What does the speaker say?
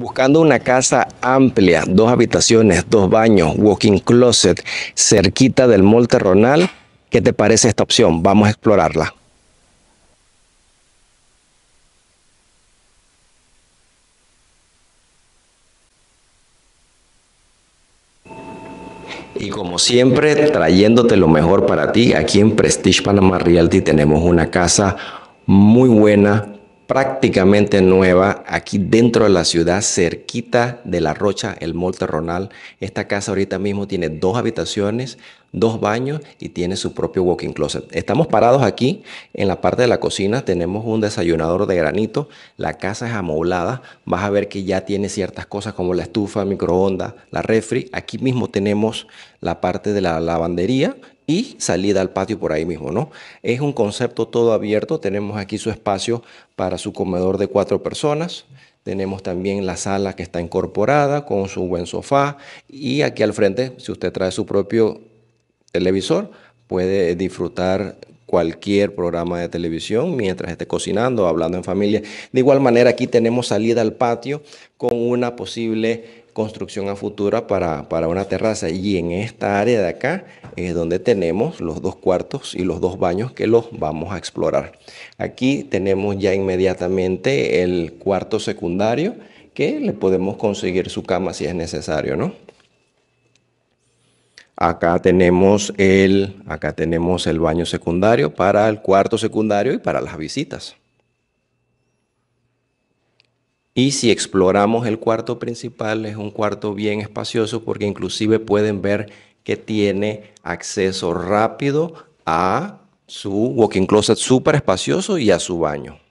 buscando una casa amplia, dos habitaciones, dos baños, walk-in closet, cerquita del Mall Terronal, ¿qué te parece esta opción? Vamos a explorarla. Y como siempre, trayéndote lo mejor para ti, aquí en Prestige Panama Realty tenemos una casa muy buena, prácticamente nueva aquí dentro de la ciudad, cerquita de La Rocha, el Monte Ronal. Esta casa ahorita mismo tiene dos habitaciones, dos baños y tiene su propio walk-in closet. Estamos parados aquí en la parte de la cocina, tenemos un desayunador de granito, la casa es amoblada, vas a ver que ya tiene ciertas cosas como la estufa, microondas, la refri. Aquí mismo tenemos la parte de la lavandería y salida al patio por ahí mismo, ¿no? Es un concepto todo abierto, tenemos aquí su espacio para su comedor de cuatro personas, tenemos también la sala que está incorporada con su buen sofá y aquí al frente, si usted trae su propio televisor puede disfrutar cualquier programa de televisión mientras esté cocinando, hablando en familia. De igual manera, aquí tenemos salida al patio con una posible construcción a futura para, para una terraza. Y en esta área de acá es donde tenemos los dos cuartos y los dos baños que los vamos a explorar. Aquí tenemos ya inmediatamente el cuarto secundario que le podemos conseguir su cama si es necesario, ¿no? Acá tenemos el, acá tenemos el baño secundario para el cuarto secundario y para las visitas. Y si exploramos el cuarto principal, es un cuarto bien espacioso porque inclusive pueden ver que tiene acceso rápido a su walk-in closet súper espacioso y a su baño.